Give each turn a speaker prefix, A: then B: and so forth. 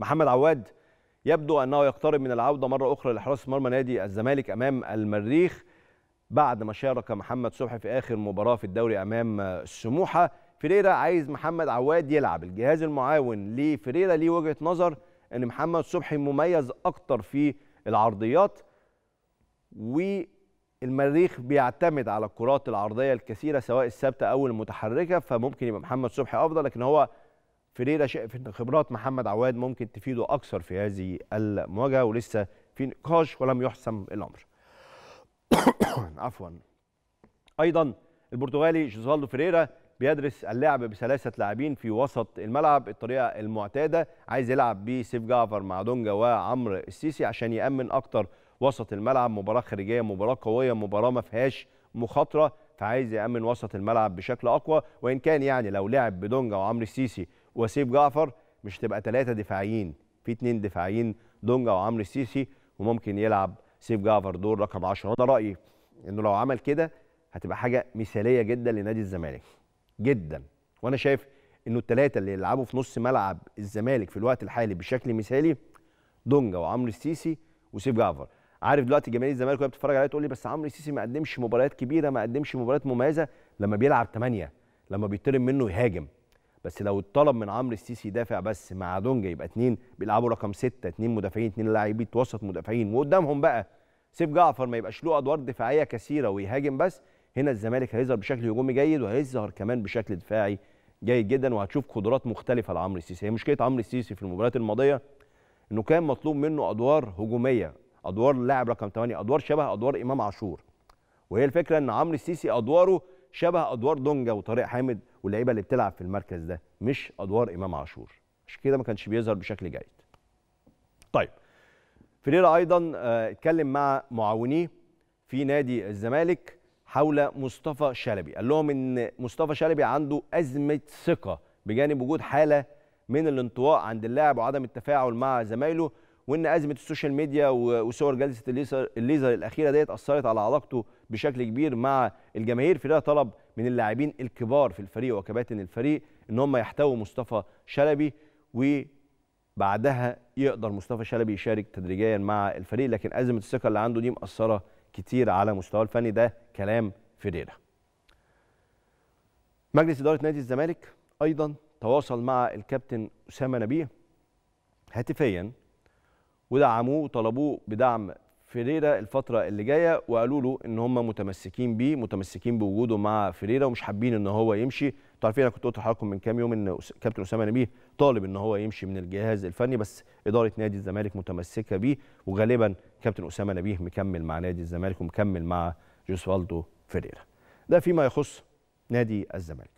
A: محمد عواد يبدو انه يقترب من العوده مره اخرى لحراسه مرمى نادي الزمالك امام المريخ بعد ما شارك محمد صبحي في اخر مباراه في الدوري امام السموحه فيريرا عايز محمد عواد يلعب الجهاز المعاون لفيريرا ليه وجهه نظر ان محمد صبحي مميز اكتر في العرضيات والمريخ بيعتمد على الكرات العرضيه الكثيره سواء الثابته او المتحركه فممكن يبقى محمد صبحي افضل لكن هو فريرا شايف ان خبرات محمد عواد ممكن تفيده اكثر في هذه المواجهه ولسه في نقاش ولم يحسم الامر. عفوا. ايضا البرتغالي جوزالدو فريرا بيدرس اللعب بثلاثه لاعبين في وسط الملعب الطريقه المعتاده عايز يلعب بسيف جعفر مع دونجا وعمرو السيسي عشان يامن اكتر وسط الملعب مباراه خارجيه مباراه قويه مباراه ما فيهاش مخاطره فعايز يامن وسط الملعب بشكل اقوى وان كان يعني لو لعب بدونجا وعمرو السيسي وسيف جعفر مش تبقى ثلاثه دفاعيين في اثنين دفاعيين دونجا وعمرو السيسي وممكن يلعب سيف جعفر دور رقم 10 وانا رايي انه لو عمل كده هتبقى حاجه مثاليه جدا لنادي الزمالك جدا وانا شايف انه الثلاثه اللي يلعبوا في نص ملعب الزمالك في الوقت الحالي بشكل مثالي دونجا وعمرو السيسي وسيف جعفر عارف دلوقتي جماهير الزمالك وهي بتتفرج عليا تقول لي بس عمرو السيسي ما قدمش مباريات كبيره ما قدمش مباريات مميزه لما بيلعب ثمانية لما بيطرد منه يهاجم بس لو اتطلب من عمرو السيسي يدافع بس مع دونجا يبقى اثنين بيلعبوا رقم سته اثنين مدافعين اثنين لاعبين وسط مدافعين وقدامهم بقى سيف جعفر ما يبقاش له ادوار دفاعيه كثيره ويهاجم بس هنا الزمالك هيظهر بشكل هجومي جيد وهيظهر كمان بشكل دفاعي جيد جدا وهتشوف قدرات مختلفه لعمرو السيسي هي مشكله عمرو السيسي في المباريات الماضيه انه كان مطلوب منه ادوار هجوميه ادوار لاعب رقم 8 ادوار شبه ادوار امام عاشور وهي الفكره ان عمرو السيسي ادواره شبه ادوار دونجا وطارق حامد واللعيبه اللي بتلعب في المركز ده مش ادوار امام عاشور عشان كده ما كانش بيظهر بشكل جيد طيب فيريرا ايضا آه، اتكلم مع معاونيه في نادي الزمالك حول مصطفى شلبي قال لهم ان مصطفى شلبي عنده ازمه ثقه بجانب وجود حاله من الانطواء عند اللاعب وعدم التفاعل مع زمايله وان ازمه السوشيال ميديا وصور جلسه الليزر, الليزر الاخيره ديت اثرت على علاقته بشكل كبير مع الجماهير ده طلب من اللاعبين الكبار في الفريق وكباتن الفريق ان هم يحتووا مصطفى شلبي وبعدها يقدر مصطفى شلبي يشارك تدريجيا مع الفريق لكن ازمه الثقه اللي عنده دي مأثره كتير على مستواه الفني ده كلام فيريرا مجلس اداره نادي الزمالك ايضا تواصل مع الكابتن اسامه نبيه هاتفيا ودعموه وطلبوه بدعم فيريرا الفتره اللي جايه وقالوا له ان هم متمسكين بيه متمسكين بوجوده مع فيريرا ومش حابين ان هو يمشي انتوا عارفين انا كنت قلت لحضراتكم من كام يوم ان كابتن اسامه نبيه طالب ان هو يمشي من الجهاز الفني بس اداره نادي الزمالك متمسكه بيه وغالبا كابتن اسامه نبيه مكمل مع نادي الزمالك ومكمل مع جوسوالدو فيريرا ده فيما يخص نادي الزمالك